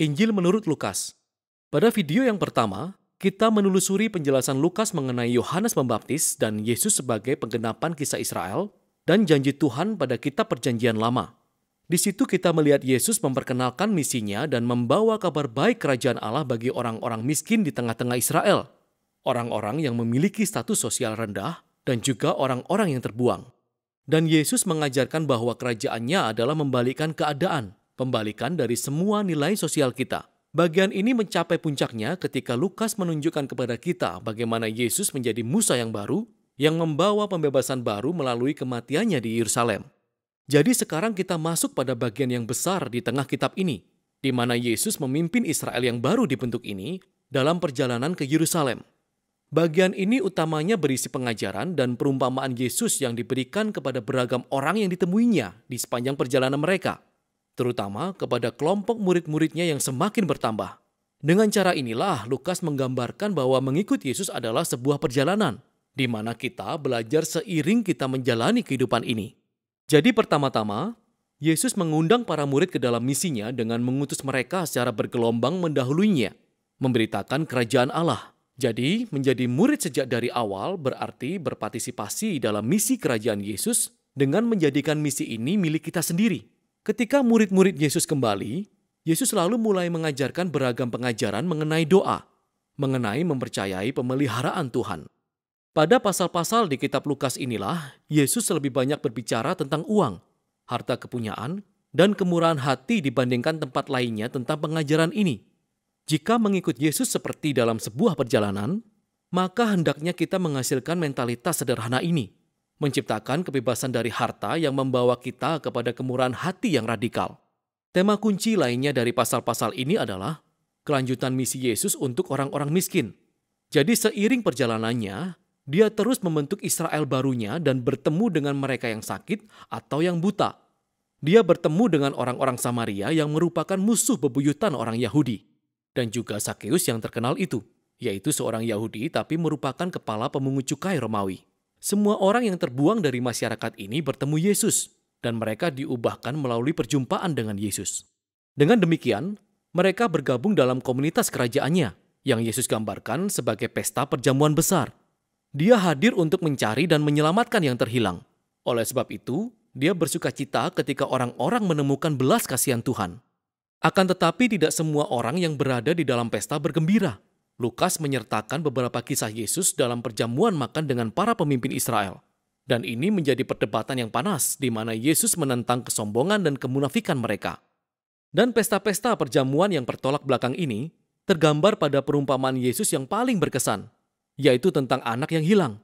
Injil menurut Lukas. Pada video yang pertama, kita menelusuri penjelasan Lukas mengenai Yohanes Pembaptis dan Yesus sebagai penggenapan kisah Israel dan janji Tuhan pada kitab Perjanjian Lama. Di situ kita melihat Yesus memperkenalkan misinya dan membawa kabar baik kerajaan Allah bagi orang-orang miskin di tengah-tengah Israel, orang-orang yang memiliki status sosial rendah dan juga orang-orang yang terbuang. Dan Yesus mengajarkan bahwa kerajaannya adalah membalikkan keadaan, pembalikan dari semua nilai sosial kita. Bagian ini mencapai puncaknya ketika Lukas menunjukkan kepada kita bagaimana Yesus menjadi Musa yang baru yang membawa pembebasan baru melalui kematiannya di Yerusalem. Jadi sekarang kita masuk pada bagian yang besar di tengah kitab ini, di mana Yesus memimpin Israel yang baru dibentuk ini dalam perjalanan ke Yerusalem. Bagian ini utamanya berisi pengajaran dan perumpamaan Yesus yang diberikan kepada beragam orang yang ditemuinya di sepanjang perjalanan mereka – terutama kepada kelompok murid-muridnya yang semakin bertambah. Dengan cara inilah Lukas menggambarkan bahwa mengikut Yesus adalah sebuah perjalanan di mana kita belajar seiring kita menjalani kehidupan ini. Jadi pertama-tama, Yesus mengundang para murid ke dalam misinya dengan mengutus mereka secara bergelombang mendahulunya, memberitakan kerajaan Allah. Jadi, menjadi murid sejak dari awal berarti berpartisipasi dalam misi kerajaan Yesus dengan menjadikan misi ini milik kita sendiri. Ketika murid-murid Yesus kembali, Yesus selalu mulai mengajarkan beragam pengajaran mengenai doa, mengenai mempercayai pemeliharaan Tuhan. Pada pasal-pasal di kitab Lukas inilah, Yesus lebih banyak berbicara tentang uang, harta kepunyaan, dan kemurahan hati dibandingkan tempat lainnya tentang pengajaran ini. Jika mengikut Yesus seperti dalam sebuah perjalanan, maka hendaknya kita menghasilkan mentalitas sederhana ini – menciptakan kebebasan dari harta yang membawa kita kepada kemurahan hati yang radikal. Tema kunci lainnya dari pasal-pasal ini adalah kelanjutan misi Yesus untuk orang-orang miskin. Jadi seiring perjalanannya, dia terus membentuk Israel barunya dan bertemu dengan mereka yang sakit atau yang buta. Dia bertemu dengan orang-orang Samaria yang merupakan musuh bebuyutan orang Yahudi dan juga Sakeus yang terkenal itu, yaitu seorang Yahudi tapi merupakan kepala pemungut cukai Romawi. Semua orang yang terbuang dari masyarakat ini bertemu Yesus, dan mereka diubahkan melalui perjumpaan dengan Yesus. Dengan demikian, mereka bergabung dalam komunitas kerajaannya, yang Yesus gambarkan sebagai pesta perjamuan besar. Dia hadir untuk mencari dan menyelamatkan yang terhilang. Oleh sebab itu, dia bersuka cita ketika orang-orang menemukan belas kasihan Tuhan. Akan tetapi, tidak semua orang yang berada di dalam pesta bergembira Lukas menyertakan beberapa kisah Yesus dalam perjamuan makan dengan para pemimpin Israel. Dan ini menjadi perdebatan yang panas di mana Yesus menentang kesombongan dan kemunafikan mereka. Dan pesta-pesta perjamuan yang bertolak belakang ini tergambar pada perumpamaan Yesus yang paling berkesan, yaitu tentang anak yang hilang.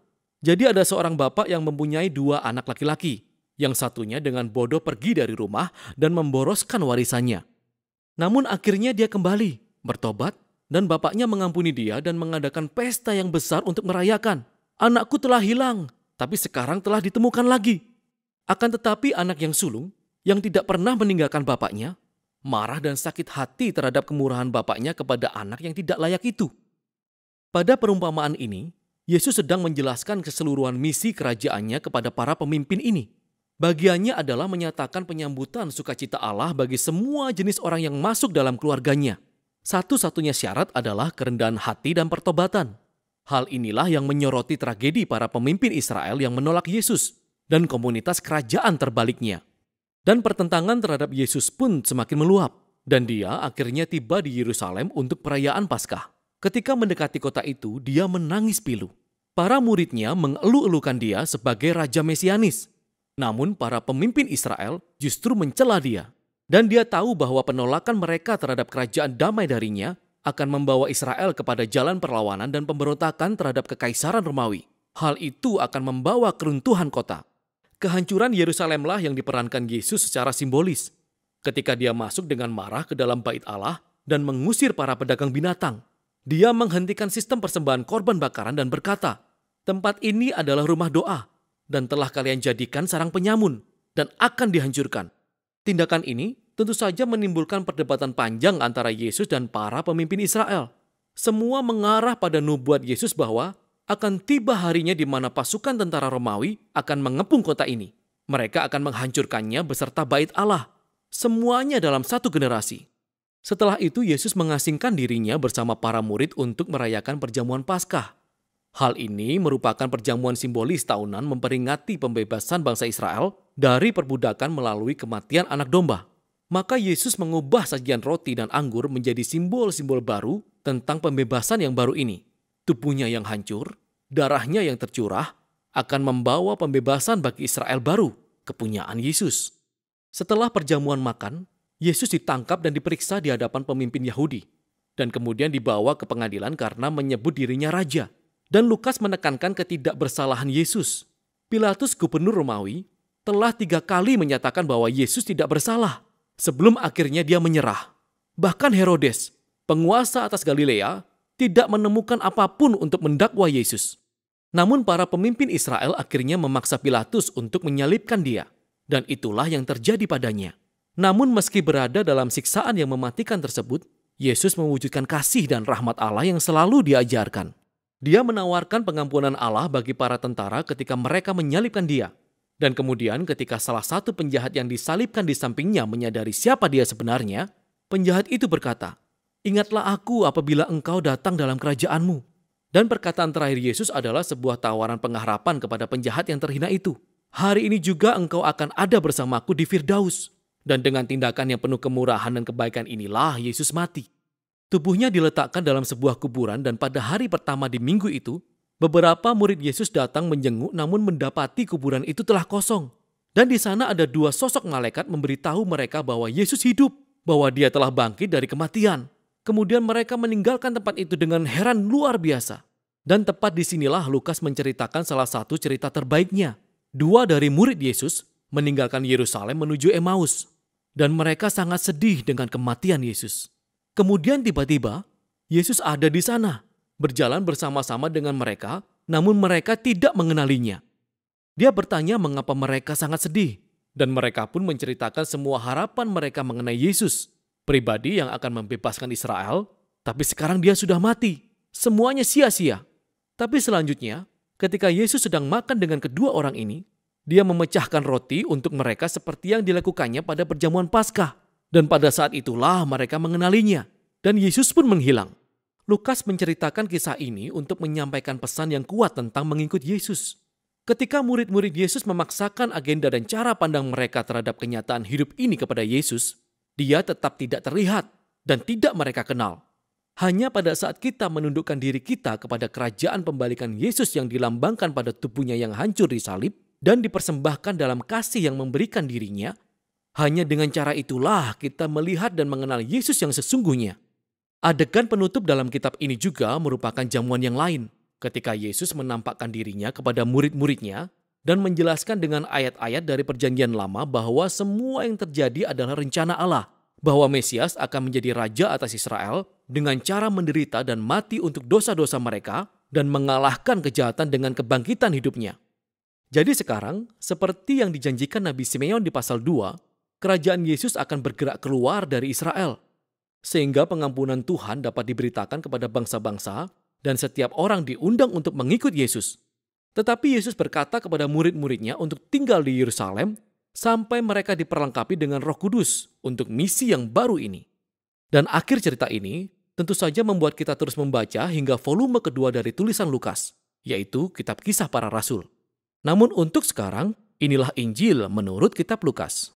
Jadi ada seorang bapak yang mempunyai dua anak laki-laki, yang satunya dengan bodoh pergi dari rumah dan memboroskan warisannya. Namun akhirnya dia kembali, bertobat, dan bapaknya mengampuni dia dan mengadakan pesta yang besar untuk merayakan. Anakku telah hilang, tapi sekarang telah ditemukan lagi. Akan tetapi anak yang sulung, yang tidak pernah meninggalkan bapaknya, marah dan sakit hati terhadap kemurahan bapaknya kepada anak yang tidak layak itu. Pada perumpamaan ini, Yesus sedang menjelaskan keseluruhan misi kerajaannya kepada para pemimpin ini. Bagiannya adalah menyatakan penyambutan sukacita Allah bagi semua jenis orang yang masuk dalam keluarganya. Satu-satunya syarat adalah kerendahan hati dan pertobatan. Hal inilah yang menyoroti tragedi para pemimpin Israel yang menolak Yesus dan komunitas kerajaan terbaliknya. Dan pertentangan terhadap Yesus pun semakin meluap. Dan dia akhirnya tiba di Yerusalem untuk perayaan Paskah. Ketika mendekati kota itu, dia menangis pilu. Para muridnya mengeluh-elukan dia sebagai raja mesianis. Namun para pemimpin Israel justru mencela dia dan dia tahu bahwa penolakan mereka terhadap kerajaan damai darinya akan membawa Israel kepada jalan perlawanan dan pemberontakan terhadap kekaisaran Romawi. Hal itu akan membawa keruntuhan kota. Kehancuran Yerusalemlah yang diperankan Yesus secara simbolis ketika dia masuk dengan marah ke dalam bait Allah dan mengusir para pedagang binatang. Dia menghentikan sistem persembahan korban bakaran dan berkata, "Tempat ini adalah rumah doa dan telah kalian jadikan sarang penyamun dan akan dihancurkan." Tindakan ini tentu saja menimbulkan perdebatan panjang antara Yesus dan para pemimpin Israel. Semua mengarah pada nubuat Yesus bahwa akan tiba harinya di mana pasukan tentara Romawi akan mengepung kota ini. Mereka akan menghancurkannya beserta bait Allah. Semuanya dalam satu generasi. Setelah itu Yesus mengasingkan dirinya bersama para murid untuk merayakan perjamuan Paskah. Hal ini merupakan perjamuan simbolis tahunan memperingati pembebasan bangsa Israel dari perbudakan melalui kematian anak domba. Maka Yesus mengubah sajian roti dan anggur menjadi simbol-simbol baru tentang pembebasan yang baru ini. Tubuhnya yang hancur, darahnya yang tercurah, akan membawa pembebasan bagi Israel baru, kepunyaan Yesus. Setelah perjamuan makan, Yesus ditangkap dan diperiksa di hadapan pemimpin Yahudi, dan kemudian dibawa ke pengadilan karena menyebut dirinya raja. Dan Lukas menekankan ketidakbersalahan Yesus. Pilatus gubernur Romawi telah tiga kali menyatakan bahwa Yesus tidak bersalah sebelum akhirnya dia menyerah. Bahkan Herodes, penguasa atas Galilea, tidak menemukan apapun untuk mendakwa Yesus. Namun para pemimpin Israel akhirnya memaksa Pilatus untuk menyalibkan dia. Dan itulah yang terjadi padanya. Namun meski berada dalam siksaan yang mematikan tersebut, Yesus mewujudkan kasih dan rahmat Allah yang selalu diajarkan. Dia menawarkan pengampunan Allah bagi para tentara ketika mereka menyalibkan dia. Dan kemudian ketika salah satu penjahat yang disalibkan di sampingnya menyadari siapa dia sebenarnya, penjahat itu berkata, Ingatlah aku apabila engkau datang dalam kerajaanmu. Dan perkataan terakhir Yesus adalah sebuah tawaran pengharapan kepada penjahat yang terhina itu. Hari ini juga engkau akan ada bersamaku di Firdaus. Dan dengan tindakan yang penuh kemurahan dan kebaikan inilah Yesus mati. Tubuhnya diletakkan dalam sebuah kuburan dan pada hari pertama di minggu itu, beberapa murid Yesus datang menjenguk namun mendapati kuburan itu telah kosong. Dan di sana ada dua sosok malaikat memberitahu mereka bahwa Yesus hidup, bahwa dia telah bangkit dari kematian. Kemudian mereka meninggalkan tempat itu dengan heran luar biasa. Dan tepat di sinilah Lukas menceritakan salah satu cerita terbaiknya. Dua dari murid Yesus meninggalkan Yerusalem menuju Emmaus. Dan mereka sangat sedih dengan kematian Yesus. Kemudian tiba-tiba Yesus ada di sana, berjalan bersama-sama dengan mereka, namun mereka tidak mengenalinya. Dia bertanya mengapa mereka sangat sedih, dan mereka pun menceritakan semua harapan mereka mengenai Yesus, pribadi yang akan membebaskan Israel, tapi sekarang dia sudah mati. Semuanya sia-sia. Tapi selanjutnya, ketika Yesus sedang makan dengan kedua orang ini, dia memecahkan roti untuk mereka seperti yang dilakukannya pada perjamuan Paskah. Dan pada saat itulah mereka mengenalinya, dan Yesus pun menghilang. Lukas menceritakan kisah ini untuk menyampaikan pesan yang kuat tentang mengikut Yesus. Ketika murid-murid Yesus memaksakan agenda dan cara pandang mereka terhadap kenyataan hidup ini kepada Yesus, dia tetap tidak terlihat dan tidak mereka kenal. Hanya pada saat kita menundukkan diri kita kepada kerajaan pembalikan Yesus yang dilambangkan pada tubuhnya yang hancur di salib dan dipersembahkan dalam kasih yang memberikan dirinya, hanya dengan cara itulah kita melihat dan mengenal Yesus yang sesungguhnya. Adegan penutup dalam kitab ini juga merupakan jamuan yang lain, ketika Yesus menampakkan dirinya kepada murid-muridnya dan menjelaskan dengan ayat-ayat dari Perjanjian Lama bahwa semua yang terjadi adalah rencana Allah, bahwa Mesias akan menjadi raja atas Israel dengan cara menderita dan mati untuk dosa-dosa mereka dan mengalahkan kejahatan dengan kebangkitan hidupnya. Jadi sekarang, seperti yang dijanjikan Nabi Simeon di pasal 2, kerajaan Yesus akan bergerak keluar dari Israel, sehingga pengampunan Tuhan dapat diberitakan kepada bangsa-bangsa, dan setiap orang diundang untuk mengikut Yesus. Tetapi Yesus berkata kepada murid-muridnya untuk tinggal di Yerusalem sampai mereka diperlengkapi dengan Roh Kudus untuk misi yang baru ini. Dan akhir cerita ini tentu saja membuat kita terus membaca hingga volume kedua dari tulisan Lukas, yaitu Kitab Kisah Para Rasul. Namun untuk sekarang, inilah Injil menurut Kitab Lukas.